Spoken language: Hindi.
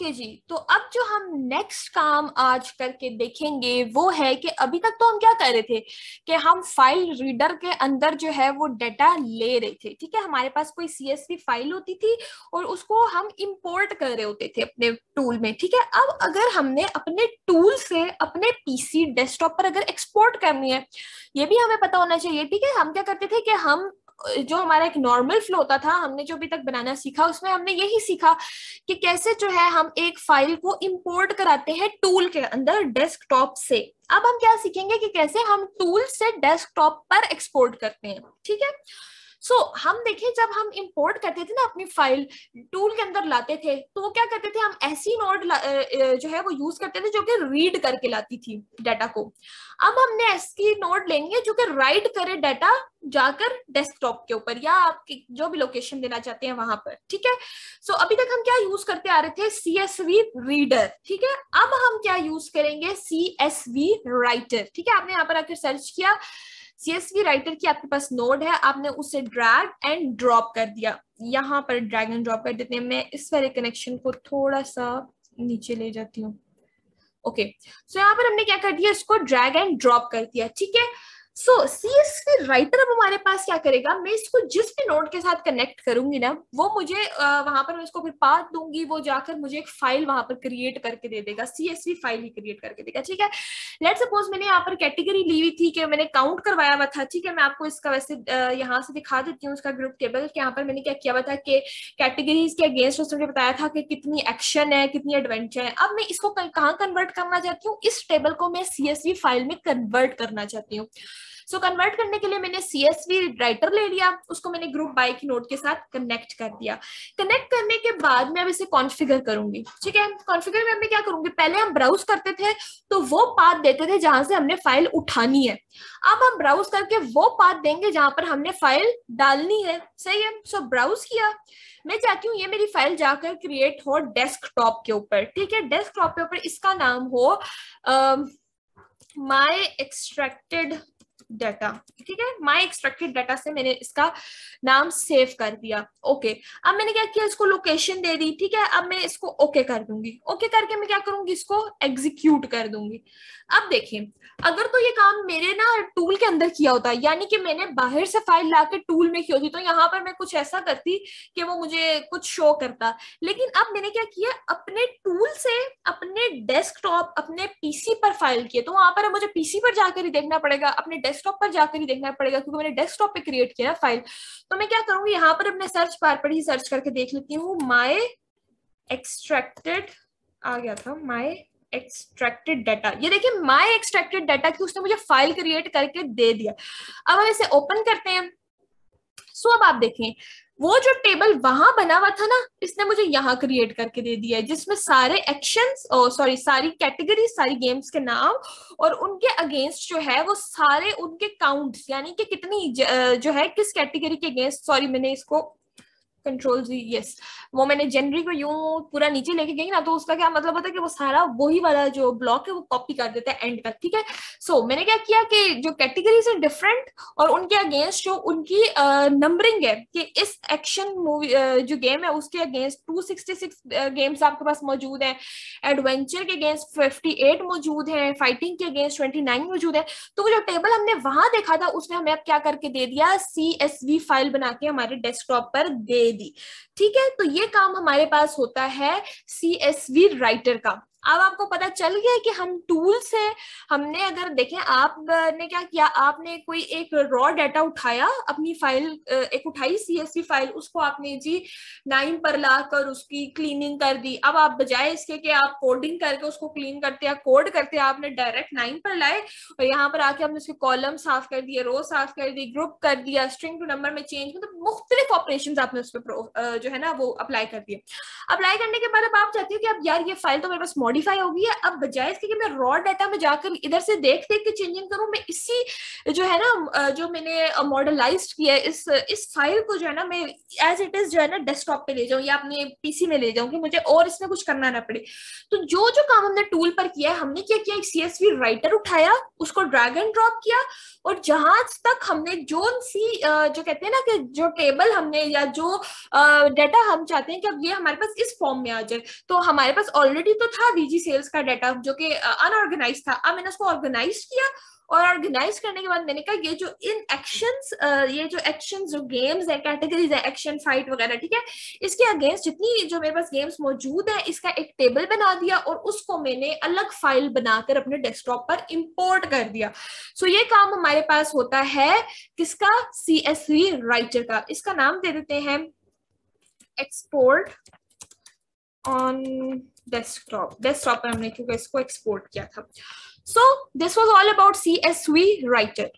ओके okay जी तो अब जो हम नेक्स्ट काम आज करके देखेंगे वो है कि अभी तक तो हम क्या कर रहे थे कि हम फाइल रीडर के अंदर जो है वो डाटा ले रहे थे ठीक है हमारे पास कोई सीएसवी फाइल होती थी और उसको हम इंपोर्ट कर रहे होते थे अपने टूल में ठीक है अब अगर हमने अपने टूल से अपने पीसी डेस्कटॉप पर अगर एक्सपोर्ट करनी है ये भी हमें पता होना चाहिए ठीक है हम क्या करते थे कि हम जो हमारा एक नॉर्मल फ्लो होता था हमने जो अभी तक बनाना सीखा उसमें हमने यही सीखा कि कैसे जो है हम एक फाइल को इंपोर्ट कराते हैं टूल के अंदर डेस्कटॉप से अब हम क्या सीखेंगे कि कैसे हम टूल से डेस्कटॉप पर एक्सपोर्ट करते हैं ठीक है सो so, हम देखिए जब हम इंपोर्ट करते थे ना अपनी फाइल टूल के अंदर लाते थे तो वो क्या करते थे हम ऐसी नोट जो है वो यूज करते थे जो कि रीड करके लाती थी डाटा को अब हमने ऐसी नोट लेंगे जो कि राइट करे डाटा जाकर डेस्कटॉप के ऊपर या आपके जो भी लोकेशन देना चाहते हैं वहां पर ठीक है सो so, अभी तक हम क्या यूज करते आ रहे थे सी एस वी रीडर ठीक है अब हम क्या यूज करेंगे सी एस वी राइटर ठीक है आपने यहाँ पर आकर सर्च किया सीएसवी राइटर की आपके पास नोड है आपने उसे ड्रैग एंड ड्रॉप कर दिया यहाँ पर ड्रैग एंड ड्रॉप कर देते हैं मैं इस वाले कनेक्शन को थोड़ा सा नीचे ले जाती हूँ ओके सो यहाँ पर हमने क्या कर दिया इसको ड्रैग एंड ड्रॉप कर दिया ठीक है सो सी एस राइटर अब हमारे पास क्या करेगा मैं इसको जिस भी नोट के साथ कनेक्ट करूंगी ना वो मुझे आ, वहां पर मैं उसको फिर पाथ दूंगी वो जाकर मुझे एक फाइल वहां पर क्रिएट करके दे देगा सी फाइल ही क्रिएट करके देगा ठीक है लेट सपोज मैंने यहाँ पर कैटेगरी ली हुई थी कि मैंने काउंट करवाया हुआ था ठीक है मैं आपको इसका वैसे यहाँ से दिखा देती हूँ उसका ग्रुप टेबल यहाँ पर मैंने क्या किया हुआ था कि कैटेगरीज के अगेंस्ट उसने बताया था कि कितनी एक्शन है कितनी एडवेंचर है अब मैं इसको कहाँ कन्वर्ट करना चाहती हूँ इस टेबल को मैं सी फाइल में कन्वर्ट करना चाहती हूँ सो so, कन्वर्ट करने के लिए मैंने सी एस वी राइटर ले लिया उसको मैंने ग्रुप बाई की नोट के साथ कनेक्ट कर दिया कनेक्ट करने के बाद मैं अब इसे कॉन्फिगर करूंगी ठीक है कॉन्फिगर में क्या करूंगी पहले हम ब्राउज करते थे तो वो पात देते थे जहां से हमने फाइल उठानी है अब हम ब्राउज करके वो पाथ देंगे जहां पर हमने फाइल डालनी है सही है सो so, ब्राउज किया मैं चाहती हूँ ये मेरी फाइल जाकर क्रिएट हो डेस्कटॉप के ऊपर ठीक है डेस्कटॉप के ऊपर इसका नाम हो माई एक्सट्रैक्टेड डाटा ठीक है माई एक्सट्रेक्टेड डाटा से मैंने इसका नाम सेव कर दिया ओके अब मैंने क्या किया इसको लोकेशन दे दी ठीक है अब मैं इसको ओके okay कर दूंगी ओके okay करके मैं क्या करूंगी इसको एग्जीक्यूट कर दूंगी अब देखिए अगर तो ये काम मेरे ना अंदर किया होता यानी कि मैंने बाहर से फाइल ला के टूल में की होती तो यहाँ पर मैं कुछ ऐसा करती कि वो मुझे कुछ शो करता लेकिन अब मैंने क्या किया अपने टूल से अपने डेस्कटॉप अपने पीसी पर फाइल किए तो वहां पर मुझे पीसी पर जाकर ही देखना पड़ेगा अपने डेस्कटॉप पर जाकर ही देखना पड़ेगा क्योंकि मैंने डेस्कटॉप पे क्रिएट किया फाइल तो मैं क्या करूंगी यहाँ पर अपने सर्च पार पर ही सर्च करके देख लेती हूँ माई एक्सट्रैक्टेड आ गया था माई एक्सट्रैक्टेड डाटा ये देखिए माय एक्सट्रैक्टेड डाटा की उसने मुझे फाइल क्रिएट करके दे दिया अब हम इसे ओपन करते हैं सो अब आप देखें वो जो टेबल वहां बना हुआ था ना इसने मुझे यहाँ क्रिएट करके दे दिया है जिसमें सारे एक्शन सॉरी oh, सारी कैटेगरी सारी गेम्स के नाम और उनके अगेंस्ट जो है वो सारे उनके काउंट्स यानी कि कितनी जो है किस कैटेगरी के अगेंस्ट सॉरी मैंने इसको कंट्रोल जी यस वो मैंने जनरी को यूं पूरा नीचे लेके गई ना तो उसका क्या मतलब होता है कि वो सारा वही वाला जो ब्लॉक है वो कॉपी कर देता है एंड तक ठीक है सो so, मैंने क्या किया कि जो कैटेगरीज है डिफरेंट और उनके अगेंस्ट जो उनकी नंबरिंग uh, है कि इस एक्शन मूवी uh, जो गेम है उसके अगेंस्ट टू गेम्स आपके पास मौजूद है एडवेंचर के अगेंस्ट फिफ्टी मौजूद है फाइटिंग के अगेंस्ट ट्वेंटी मौजूद है तो वो जो टेबल हमने वहां देखा था उसने हमें अब क्या करके दे दिया सी फाइल बना के हमारे डेस्कटॉप पर दे दी ठीक है तो ये काम हमारे पास होता है सी एस वी राइटर का अब आपको पता चल गया कि हम टूल से हमने अगर देखें आपने क्या किया आपने कोई एक रॉ डाटा उठाया अपनी फाइल एक उठाई सीएसवी फाइल उसको आपने जी नाइन पर ला कर उसकी क्लीनिंग कर दी अब आप बजाय इसके कि आप कोडिंग करके उसको क्लीन करते या कोड करते आपने डायरेक्ट नाइन पर लाए और यहाँ पर आके हमने उसके कॉलम साफ कर दिए रो साफ कर दी ग्रुप कर दिया स्ट्रिंग टू नंबर में चेंज मतलब मुख्तलिफ ऑपरेशन आपने उस पर जो है ना वो अप्लाई कर दिए अप्लाई करने के बाद अब आप चाहती हो कि अब यार ये फाइल तो मेरे पास मॉडिफाई हो गई है अब बजाय इसके कि मैं रॉ डाटा में जाकर इधर से देख देख के चेंजिंग करूं मैं इसी जो है ना जो मैंने मॉडलाइज किया है इस इस फाइल को जो है ना मैं एज इट इज जो है ना डेस्कटॉप पे ले जाऊं या अपने पीसी में ले जाऊं कि मुझे और इसमें कुछ करना ना पड़े तो जो जो काम हमने टूल पर किया है हमने क्या किया एक सीएसवी राइटर उठाया उसको ड्रैग एंड ड्रॉप किया और जहां तक हमने जो सी जो कहते हैं ना कि जो टेबल हमने या जो डाटा हम चाहते हैं कि अब ये हमारे पास इस फॉर्म में आ जाए तो हमारे पास ऑलरेडी तो था पीजी सेल्स का डाटा जो कि अनऑर्गेनाइज था अब मैंने उसको ऑर्गेनाइज किया और ऑर्गेनाइज करने के बाद मैंने कहा ये जो इन एक्शंस ये जो एक्शन जो गेम्स है कैटेगरीज है एक्शन फाइट वगैरह ठीक है इसके अगेंस्ट जितनी जो मेरे पास गेम्स मौजूद है इसका एक टेबल बना दिया और उसको मैंने अलग फाइल बनाकर अपने डेस्कटॉप पर इंपोर्ट कर दिया सो so, ये काम हमारे पास होता है किसका सी राइटर का इसका नाम दे देते हैं एक्सपोर्ट on desktop desktop पर हमने क्योंकि इसको एक्सपोर्ट किया था so this was all about csv writer